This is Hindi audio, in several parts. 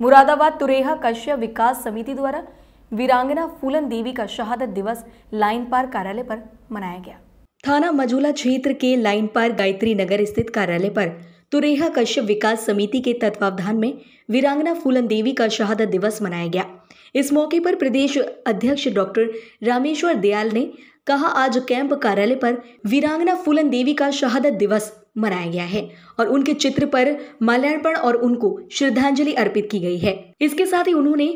मुरादाबाद तुरेहा कश्य विकास समिति द्वारा वीरांगना फूलन देवी का शहादत दिवस लाइन पार कार्यालय पर मनाया गया थाना मझूला क्षेत्र के लाइन पार गायत्री नगर स्थित कार्यालय पर तुरेहा कश्यप विकास समिति के तत्वावधान में वीरांगना फूलन देवी का शहादत दिवस मनाया गया इस मौके पर प्रदेश अध्यक्ष डॉक्टर रामेश्वर दयाल ने कहा आज कैंप कार्यालय पर वीरांगना फूलन देवी का शहादत दिवस मनाया गया है और उनके चित्र पर माल्यार्पण और उनको श्रद्धांजलि अर्पित की गई है इसके साथ ही उन्होंने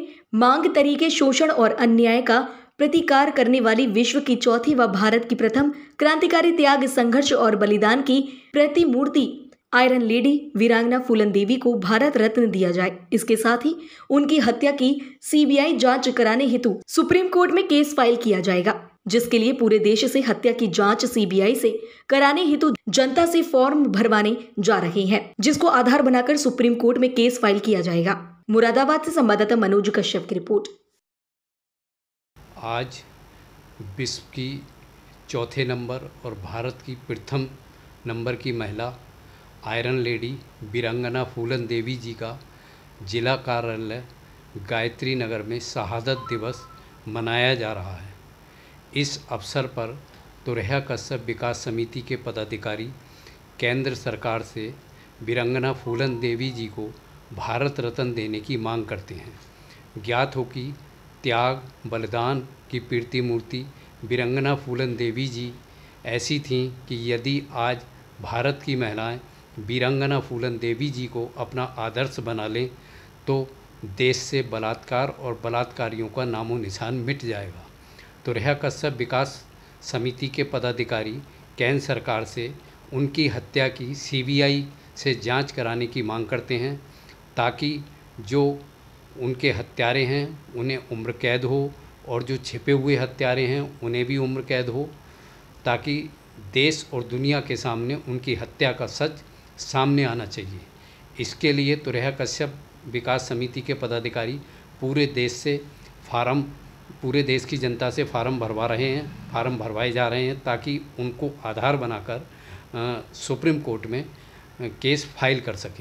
मांग तरीके शोषण और अन्याय का प्रतिकार करने वाली विश्व की चौथी व भारत की प्रथम क्रांतिकारी त्याग संघर्ष और बलिदान की प्रतिमूर्ति आयरन लेडी वीरांगना फूलन देवी को भारत रत्न दिया जाए इसके साथ ही उनकी हत्या की सीबीआई जांच कराने हेतु सुप्रीम कोर्ट में केस फाइल किया जाएगा जिसके लिए पूरे देश से हत्या की जांच सीबीआई से कराने हेतु जनता से फॉर्म भरवाने जा रही है जिसको आधार बनाकर सुप्रीम कोर्ट में केस फाइल किया जाएगा मुरादाबाद से संवाददाता मनोज कश्यप की रिपोर्ट आज विश्व की चौथे नंबर और भारत की प्रथम नंबर की महिला आयरन लेडी बिरंगना फूलन देवी जी का जिला कार्यालय गायत्री नगर में शहादत दिवस मनाया जा रहा है इस अवसर पर तुरैया कश्यप विकास समिति के पदाधिकारी केंद्र सरकार से वीरंगना फूलन देवी जी को भारत रत्न देने की मांग करते हैं ज्ञात हो कि त्याग बलिदान की पीर्ति मूर्ति वीरंगना फूलन देवी जी ऐसी थीं कि यदि आज भारत की महिलाएं वीरंगना फूलन देवी जी को अपना आदर्श बना लें तो देश से बलात्कार और बलात्कारियों का नामो निशान मिट जाएगा तुरहा कश्यप विकास समिति के पदाधिकारी केंद्र सरकार से उनकी हत्या की सीबीआई से जांच कराने की मांग करते हैं ताकि जो उनके हत्यारे हैं उन्हें उम्र कैद हो और जो छिपे हुए हत्यारे हैं उन्हें भी उम्र कैद हो ताकि देश और दुनिया के सामने उनकी हत्या का सच सामने आना चाहिए इसके लिए तुरह कश्यप विकास समिति के पदाधिकारी पूरे देश से फार्म पूरे देश की जनता से फार्म भरवा रहे हैं फार्म भरवाए जा रहे हैं ताकि उनको आधार बनाकर सुप्रीम कोर्ट में केस फाइल कर सकें